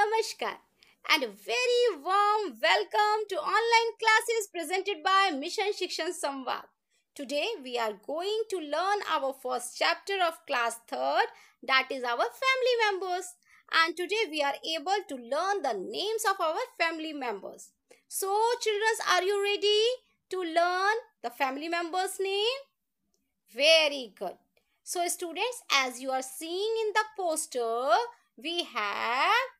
Namaskar and a very warm welcome to online classes presented by Mission Shikshan Samvad. Today we are going to learn our first chapter of class 3rd that is our family members and today we are able to learn the names of our family members. So children are you ready to learn the family members name? Very good. So students as you are seeing in the poster we have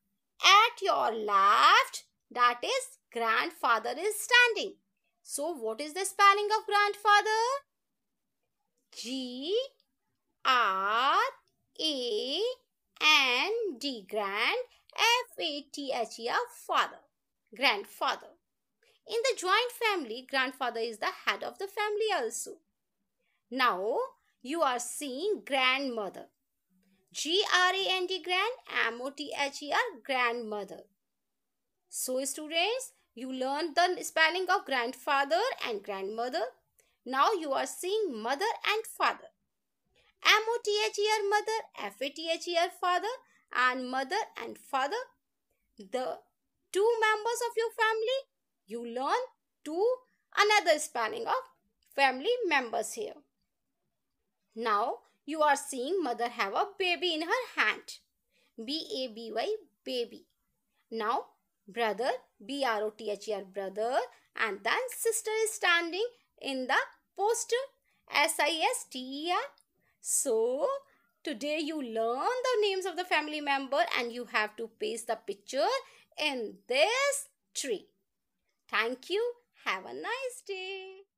at your left, that is grandfather is standing. So what is the spelling of grandfather? G R A N D grand F A T H E R father grandfather. In the joint family, grandfather is the head of the family also. Now you are seeing grandmother. G R A N D grand, M O T H E R grandmother. So, students, you learned the spelling of grandfather and grandmother. Now you are seeing mother and father. M O T H E R mother, F A T H E R father, and mother and father. The two members of your family, you learn two another spelling of family members here. Now you are seeing mother have a baby in her hand. B-A-B-Y, baby. Now, brother, B-R-O-T-H-E-R, brother. And then sister is standing in the poster, S-I-S-T-E-R. So, today you learn the names of the family member and you have to paste the picture in this tree. Thank you. Have a nice day.